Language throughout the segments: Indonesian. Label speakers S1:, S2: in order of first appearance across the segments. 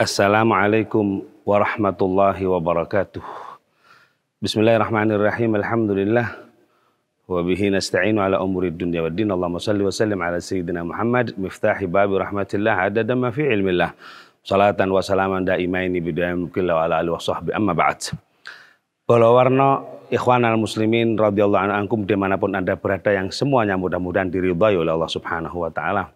S1: Assalamualaikum warahmatullahi wabarakatuh. Bismillahirrahmanirrahim. Alhamdulillah. Wa bihi nasta'inu ala umuri dunya wa din. Allahumma salli wa sallim ala sayyidina Muhammad miftahi babi rahmatillah adada ma fi ilmillah. Salatan wa salaman daimaini bidayam wa ala alihi wa sahbihi amma ba'd. ikhwan al muslimin radhiyallahu ankum dimanapun Anda berada yang semuanya mudah-mudahan diridhai oleh Allah Subhanahu wa taala.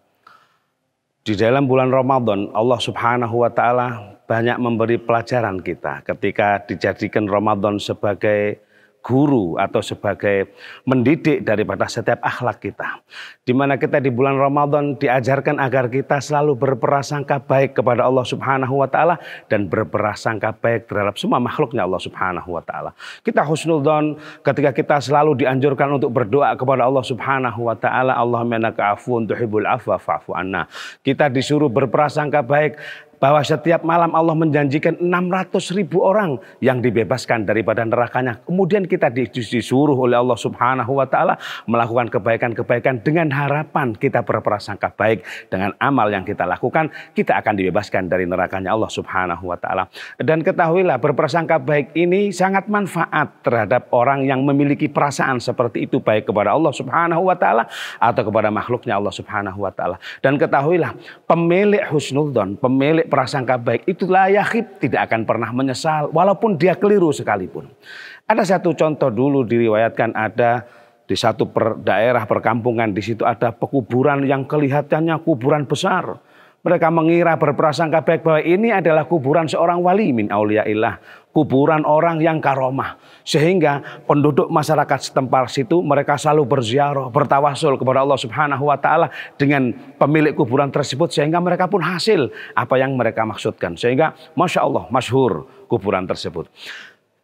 S1: Di dalam bulan Ramadan, Allah Subhanahu wa Ta'ala banyak memberi pelajaran kita ketika dijadikan Ramadan sebagai guru atau sebagai mendidik daripada setiap akhlak kita. Di mana kita di bulan Ramadan diajarkan agar kita selalu berprasangka baik kepada Allah Subhanahu wa taala dan berprasangka baik terhadap semua makhluknya Allah Subhanahu wa taala. Kita husnudzon ketika kita selalu dianjurkan untuk berdoa kepada Allah Subhanahu wa taala, Allahumma innaka afuwun tuhibbul afwa fa'fu anna. Kita disuruh berprasangka baik bahwa setiap malam Allah menjanjikan 600 ribu orang yang dibebaskan daripada nerakanya. Kemudian kita disuruh oleh Allah subhanahu wa ta'ala melakukan kebaikan-kebaikan dengan harapan kita berprasangka baik. Dengan amal yang kita lakukan, kita akan dibebaskan dari nerakanya Allah subhanahu wa ta'ala. Dan ketahuilah berprasangka baik ini sangat manfaat terhadap orang yang memiliki perasaan seperti itu. Baik kepada Allah subhanahu wa ta'ala atau kepada makhluknya Allah subhanahu wa ta'ala. Dan ketahuilah pemilik husnudon, pemilik berprasangka baik itulah yahib tidak akan pernah menyesal walaupun dia keliru sekalipun. Ada satu contoh dulu diriwayatkan ada di satu per daerah perkampungan di situ ada pekuburan yang kelihatannya kuburan besar. Mereka mengira berprasangka baik bahwa ini adalah kuburan seorang wali min auliaillah kuburan orang yang karomah. Sehingga penduduk masyarakat setempat situ mereka selalu berziarah, bertawasul kepada Allah Subhanahu wa taala dengan pemilik kuburan tersebut sehingga mereka pun hasil apa yang mereka maksudkan. Sehingga Masya Allah masyhur kuburan tersebut.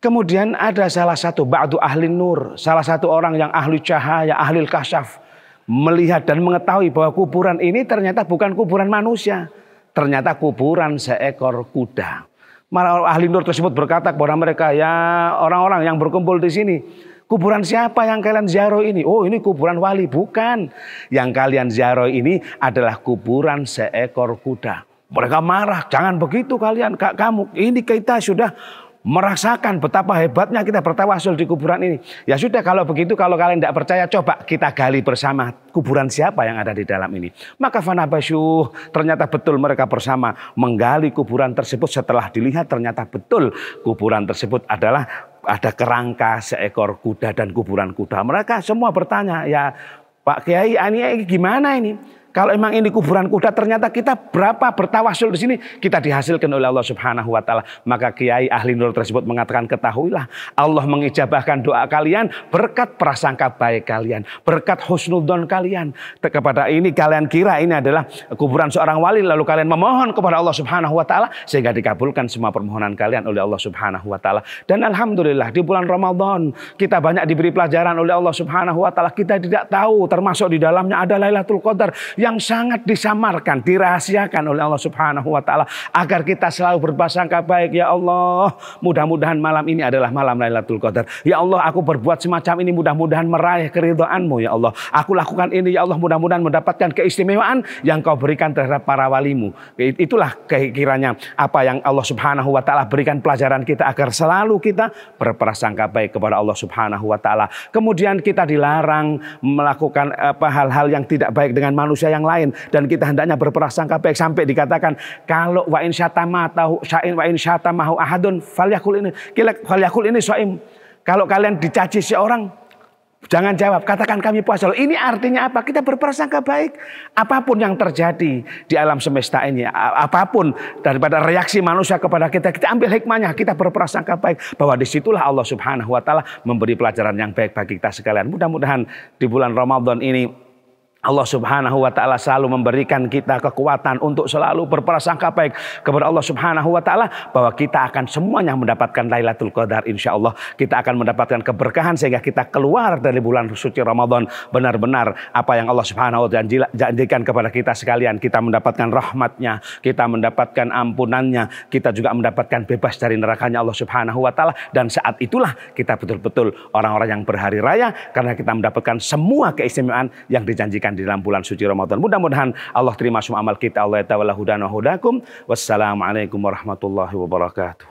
S1: Kemudian ada salah satu ba'du ahli nur, salah satu orang yang ahli cahaya, ahli kasyaf melihat dan mengetahui bahwa kuburan ini ternyata bukan kuburan manusia, ternyata kuburan seekor kuda ahli nur tersebut berkata kepada mereka, ya orang-orang yang berkumpul di sini, kuburan siapa yang kalian ziarah ini? Oh ini kuburan wali, bukan. Yang kalian ziarah ini adalah kuburan seekor kuda. Mereka marah, jangan begitu kalian, kak kamu. Ini kita sudah merasakan betapa hebatnya kita bertawasul di kuburan ini. Ya sudah kalau begitu kalau kalian tidak percaya coba kita gali bersama kuburan siapa yang ada di dalam ini. Maka basyuh ternyata betul mereka bersama menggali kuburan tersebut setelah dilihat ternyata betul kuburan tersebut adalah ada kerangka seekor kuda dan kuburan kuda. Mereka semua bertanya ya Pak Kiai ini gimana ini? Kalau emang ini kuburan kuda, ternyata kita berapa bertawasul di sini kita dihasilkan oleh Allah Subhanahu wa taala. Maka kiai ahli nur tersebut mengatakan ketahuilah Allah mengijabahkan doa kalian berkat prasangka baik kalian, berkat don kalian. Kepada ini kalian kira ini adalah kuburan seorang wali lalu kalian memohon kepada Allah Subhanahu wa taala sehingga dikabulkan semua permohonan kalian oleh Allah Subhanahu wa taala. Dan alhamdulillah di bulan Ramadan kita banyak diberi pelajaran oleh Allah Subhanahu wa taala. Kita tidak tahu termasuk di dalamnya ada Lailatul Qadar yang sangat disamarkan, dirahasiakan oleh Allah Subhanahu wa taala agar kita selalu berprasangka baik ya Allah. Mudah-mudahan malam ini adalah malam Lailatul Qadar. Ya Allah, aku berbuat semacam ini mudah-mudahan meraih keridoanMu ya Allah. Aku lakukan ini ya Allah mudah-mudahan mendapatkan keistimewaan yang kau berikan terhadap para walimu. Itulah kiranya apa yang Allah Subhanahu wa taala berikan pelajaran kita agar selalu kita berprasangka baik kepada Allah Subhanahu wa taala. Kemudian kita dilarang melakukan apa hal-hal yang tidak baik dengan manusia yang lain dan kita hendaknya berprasangka baik sampai dikatakan kalau wa in syatama tahu syain wa in syatamahu ahadun falyakul ini falyakul ini soim. Kalau kalian dicaci si orang Jangan jawab, katakan kami puasa. ini artinya apa? Kita berprasangka baik. Apapun yang terjadi di alam semesta ini, apapun daripada reaksi manusia kepada kita, kita ambil hikmahnya, kita berprasangka baik. Bahwa disitulah Allah subhanahu wa ta'ala memberi pelajaran yang baik bagi kita sekalian. Mudah-mudahan di bulan Ramadan ini Allah Subhanahu wa taala selalu memberikan kita kekuatan untuk selalu berprasangka baik kepada Allah Subhanahu wa taala bahwa kita akan semuanya mendapatkan Lailatul Qadar insya Allah Kita akan mendapatkan keberkahan sehingga kita keluar dari bulan suci Ramadan benar-benar apa yang Allah Subhanahu wa taala janjikan kepada kita sekalian. Kita mendapatkan rahmatnya, kita mendapatkan ampunannya, kita juga mendapatkan bebas dari nerakanya Allah Subhanahu wa taala dan saat itulah kita betul-betul orang-orang yang berhari raya karena kita mendapatkan semua keistimewaan yang dijanjikan di dalam bulan suci Ramadan. Mudah-mudahan Allah terima semua amal kita. Allah ta'ala hudana hudakum. Wassalamualaikum warahmatullahi wabarakatuh.